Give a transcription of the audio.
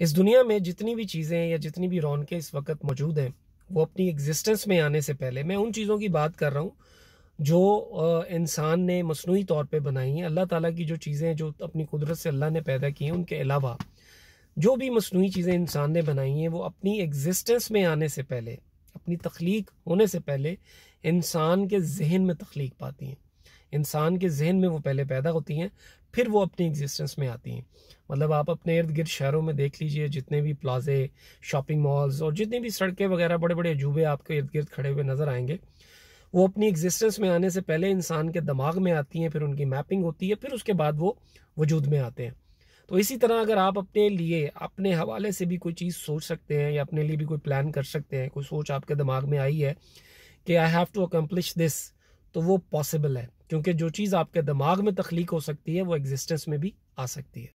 इस दुनिया में जितनी भी चीज़ें या जितनी भी रौनकें इस वक्त मौजूद हैं वो अपनी एग्जिस्टेंस में आने से पहले मैं उन चीज़ों की बात कर रहा हूँ जो इंसान ने मसनू तौर पर बनाई हैं अल्लाह ताला की जो चीज़ें जो अपनी कुदरत से अल्लाह ने पैदा की हैं उनके अलावा जो भी मसनू चीज़ें इंसान ने बनाई हैं वो अपनी एग्जिस्टेंस में आने से पहले अपनी तख्लीक होने से पहले इंसान के जहन में तख्लीक पाती हैं इंसान के जहन में वो पहले पैदा होती हैं फिर वो अपनी एग्जिस्टेंस में आती हैं मतलब आप अपने इर्द गिर्द शहरों में देख लीजिए जितने भी प्लाजे शॉपिंग मॉल्स और जितनी भी सड़कें वगैरह बड़े बड़े अजूबे आपके इर्द गिर्द खड़े हुए नज़र आएंगे वो अपनी एग्जिस्टेंस में आने से पहले इंसान के दिमाग में आती हैं फिर उनकी मैपिंग होती है फिर उसके बाद वो वजूद में आते हैं तो इसी तरह अगर आप अपने लिए अपने हवाले से भी कोई चीज़ सोच सकते हैं या अपने लिए भी कोई प्लान कर सकते हैं कोई सोच आपके दिमाग में आई है कि I have to accomplish this तो वो पॉसिबल है क्योंकि जो चीज़ आपके दिमाग में तख्लीक हो सकती है वो एग्जिस्टेंस में भी आ सकती है